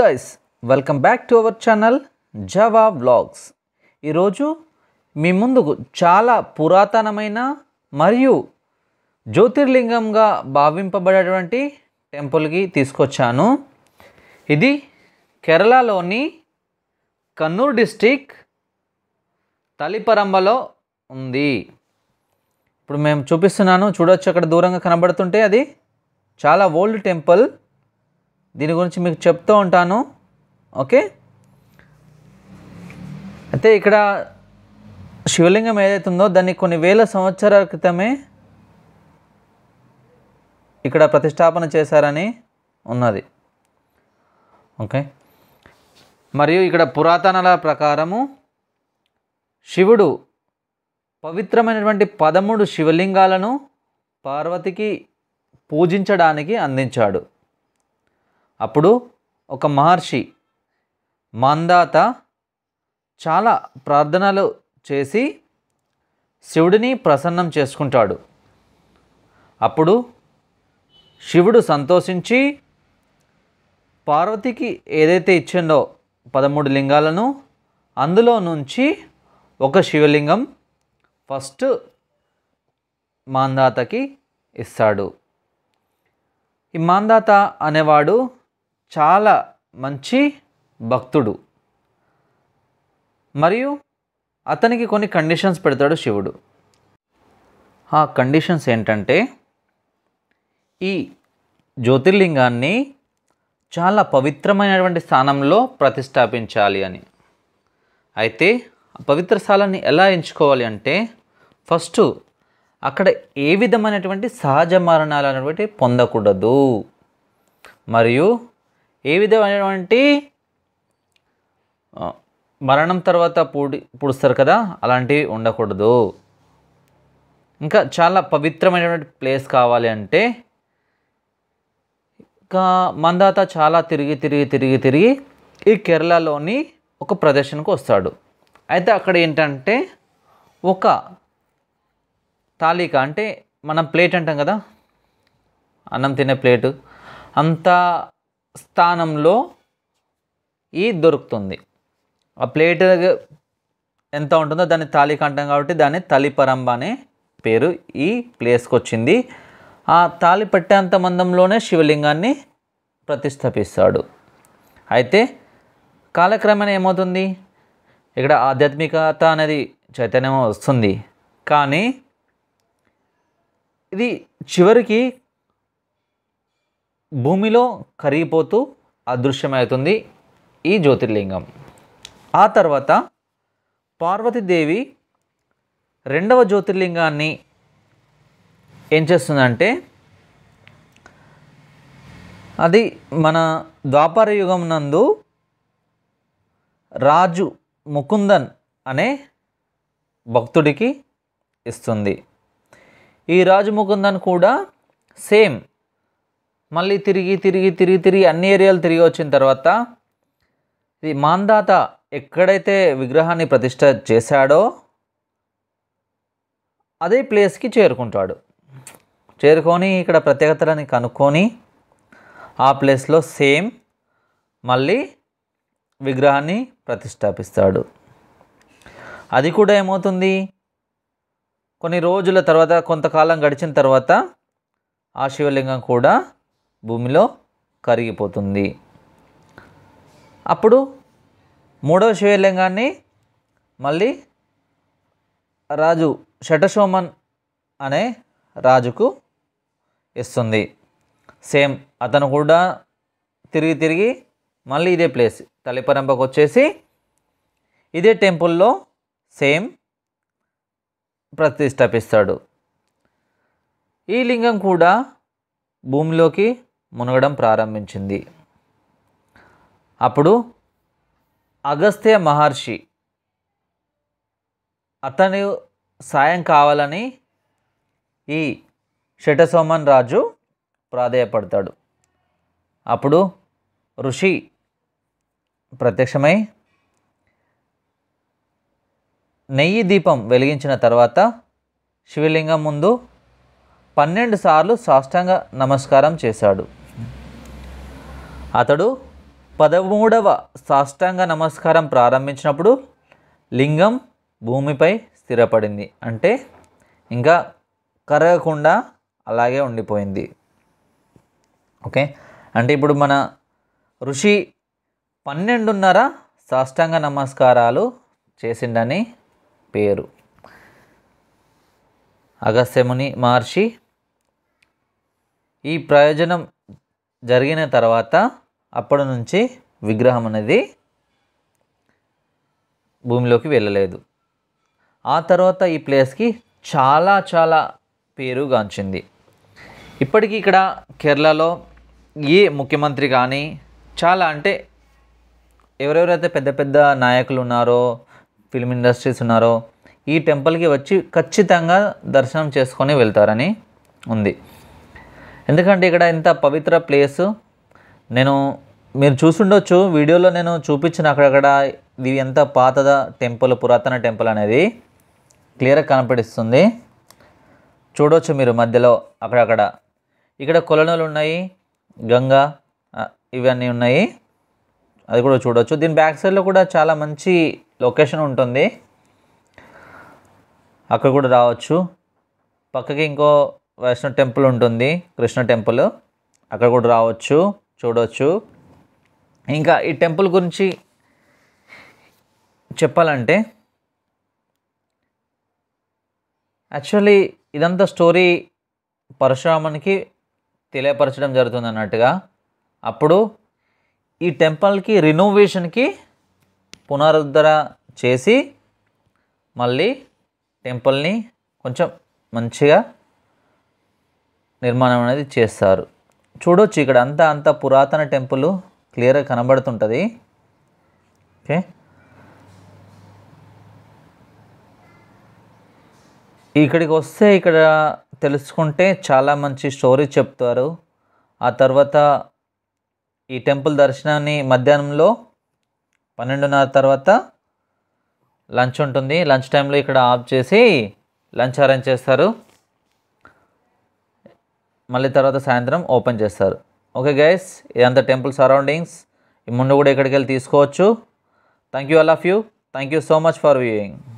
guys welcome back to our channel Jawa vlogs ఈరోజు మీ ముందుకు చాలా పురాతనమైన మరియు జ్యోతిర్లింగంగా భావింపబడేటువంటి టెంపుల్కి తీసుకొచ్చాను ఇది కేరళలోని కన్నూర్ డిస్టిక్ తలిపరంబలో ఉంది ఇప్పుడు మేము చూపిస్తున్నాను చూడొచ్చు అక్కడ దూరంగా కనబడుతుంటే అది చాలా ఓల్డ్ టెంపుల్ దీని గురించి మీకు చెప్తూ ఉంటాను ఓకే అయితే ఇక్కడ శివలింగం ఏదైతే ఉందో దాన్ని కొన్ని వేల సంవత్సరాల క్రితమే ఇక్కడ ప్రతిష్టాపన చేశారని ఉన్నది ఓకే మరియు ఇక్కడ పురాతనల ప్రకారము శివుడు పవిత్రమైనటువంటి పదమూడు శివలింగాలను పార్వతికి పూజించడానికి అందించాడు అప్పుడు ఒక మహర్షి మందాత చాలా ప్రార్థనలు చేసి శివుడిని ప్రసన్నం చేసుకుంటాడు అప్పుడు శివుడు సంతోషించి పార్వతికి ఏదైతే ఇచ్చిందో పదమూడు లింగాలను అందులో నుంచి ఒక శివలింగం ఫస్ట్ మాందాతకి ఇస్తాడు ఈ మాందాత అనేవాడు చాలా మంచి భక్తుడు మరియు అతనికి కొన్ని కండిషన్స్ పెడతాడు శివుడు ఆ కండిషన్స్ ఏంటంటే ఈ జ్యోతిర్లింగాన్ని చాలా పవిత్రమైనటువంటి స్థానంలో ప్రతిష్టాపించాలి అని అయితే పవిత్ర స్థలాన్ని ఎలా ఎంచుకోవాలి అంటే ఫస్ట్ అక్కడ ఏ విధమైనటువంటి సహజ మరణాలు అనేటువంటి పొందకూడదు మరియు ఏ విధమైనటువంటి మరణం తర్వాత పూడి పూడుస్తారు కదా అలాంటివి ఉండకూడదు ఇంకా చాలా పవిత్రమైనటువంటి ప్లేస్ కావాలి అంటే ఇంకా మందాత చాలా తిరిగి తిరిగి తిరిగి తిరిగి ఈ కేరళలోని ఒక ప్రదర్శనకు వస్తాడు అయితే అక్కడ ఏంటంటే ఒక తాలిక అంటే మనం ప్లేట్ అంటాం కదా అన్నం తినే ప్లేటు అంతా స్థానంలో ఈ దొరుకుతుంది ఆ ప్లేట్ ఎంత ఉంటుందో దాన్ని తాలిక అంటాం కాబట్టి దాన్ని తలిపరంబ అనే పేరు ఈ ప్లేస్కి వచ్చింది ఆ తాలి పట్టేంత మందంలోనే శివలింగాన్ని ప్రతిష్టాపిస్తాడు అయితే కాలక్రమేణా ఏమవుతుంది ఇక్కడ ఆధ్యాత్మికత అనేది చైతన్యం వస్తుంది కానీ ఇది చివరికి భూమిలో కరిగిపోతూ అదృశ్యమవుతుంది ఈ జ్యోతిర్లింగం ఆ తర్వాత పార్వతీదేవి రెండవ జ్యోతిర్లింగాన్ని ఏం చేస్తుందంటే అది మన ద్వాపర యుగం నందు రాజు ముకుందన్ అనే భక్తుడికి ఇస్తుంది ఈ రాజు ముకుందన్ కూడా సేమ్ మళ్ళీ తిరిగి తిరిగి తిరిగి తిరిగి అన్ని ఏరియాలు తిరిగి వచ్చిన తర్వాత ఇది మాందాత ఎక్కడైతే విగ్రహాన్ని ప్రతిష్ట చేశాడో అదే ప్లేస్కి చేరుకుంటాడు చేరుకొని ఇక్కడ ప్రత్యేకతలని కనుక్కొని ఆ ప్లేస్లో సేమ్ మళ్ళీ విగ్రహాన్ని ప్రతిష్టాపిస్తాడు అది కూడా ఏమవుతుంది కొన్ని రోజుల తర్వాత కొంతకాలం గడిచిన తర్వాత ఆ శివలింగం కూడా భూమిలో కరిగిపోతుంది అప్పుడు మూడవ శివలింగాన్ని మళ్ళీ రాజు షటశోమన్ అనే రాజుకు ఇస్తుంది సేమ్ అతను కూడా తిరిగి తిరిగి మళ్ళీ ఇదే ప్లేస్ తలిపరంపకు వచ్చేసి ఇదే టెంపుల్లో సేమ్ ప్రతిష్టాపిస్తాడు ఈ లింగం కూడా భూమిలోకి మునగడం ప్రారంభించింది అప్పుడు అగస్త్య మహర్షి అతని సాయం కావాలని ఈ షటసోమన్ రాజు ప్రాధేయపడతాడు అప్పుడు ఋషి ప్రత్యక్షమై నెయ్యి దీపం వెలిగించిన తర్వాత శివలింగం ముందు పన్నెండు సార్లు సాష్టాంగ నమస్కారం చేశాడు అతడు పదమూడవ సాష్టాంగ నమస్కారం ప్రారంభించినప్పుడు లింగం భూమిపై స్థిరపడింది అంటే ఇంకా కరగకుండా అలాగే ఉండిపోయింది ఓకే అంటే ఇప్పుడు మన ఋషి పన్నెండున్నర సాష్టాంగ నమస్కారాలు చేసిండని పేరు అగస్త్యముని మహర్షి ఈ ప్రయోజనం జరిగిన తర్వాత అప్పటి నుంచి విగ్రహం అనేది భూమిలోకి వెళ్ళలేదు ఆ తర్వాత ఈ ప్లేస్కి చాలా చాలా పేరుగాంచింది ఇప్పటికీ ఇక్కడ కేరళలో ఏ ముఖ్యమంత్రి కానీ చాలా అంటే ఎవరెవరైతే పెద్ద పెద్ద నాయకులు ఉన్నారో ఫిల్మ్ ఇండస్ట్రీస్ ఉన్నారో ఈ టెంపుల్కి వచ్చి ఖచ్చితంగా దర్శనం చేసుకొని వెళ్తారని ఉంది ఎందుకంటే ఇక్కడ ఇంత పవిత్ర ప్లేసు నేను మీరు చూసుండొచ్చు వీడియోలో నేను చూపించిన అక్కడక్కడ ఇది ఎంత పాతద టెంపుల్ పురాతన టెంపుల్ అనేది క్లియర్గా కనపడిస్తుంది చూడవచ్చు మీరు మధ్యలో అక్కడక్కడ ఇక్కడ కొలనులు ఉన్నాయి గంగా ఇవన్నీ ఉన్నాయి అది కూడా చూడవచ్చు దీని బ్యాక్ సైడ్లో కూడా చాలా మంచి లొకేషన్ ఉంటుంది అక్కడ కూడా రావచ్చు పక్కకి ఇంకో వైష్ణవ టెంపుల్ ఉంటుంది కృష్ణ టెంపుల్ అక్కడ కూడా రావచ్చు చూడవచ్చు ఇంకా ఈ టెంపుల్ గురించి చెప్పాలంటే యాక్చువల్లీ ఇదంతా స్టోరీ పరశురామునికి తెలియపరచడం జరుగుతుంది అన్నట్టుగా అప్పుడు ఈ టెంపుల్కి రినోవేషన్కి పునరుద్ధరణ చేసి మళ్ళీ టెంపుల్ని కొంచెం మంచిగా నిర్మాణం అనేది చేస్తారు చూడొచ్చు ఇక్కడ అంతా అంత పురాతన టెంపుల్ క్లియర్గా కనబడుతుంటుంది ఓకే ఇక్కడికి వస్తే ఇక్కడ తెలుసుకుంటే చాలా మంచి స్టోరీ చెప్తారు ఆ తర్వాత ఈ టెంపుల్ దర్శనాన్ని మధ్యాహ్నంలో పన్నెండున్నర తర్వాత లంచ్ ఉంటుంది లంచ్ టైంలో ఇక్కడ ఆఫ్ చేసి లంచ్ అరేంజ్ చేస్తారు మళ్ళీ తర్వాత సాయంత్రం ఓపెన్ చేస్తారు ఓకే గైస్ ఇదంతా టెంపుల్ సరౌండింగ్స్ ముందు కూడా ఎక్కడికి వెళ్ళి తీసుకోవచ్చు thank you all of you thank you so much for viewing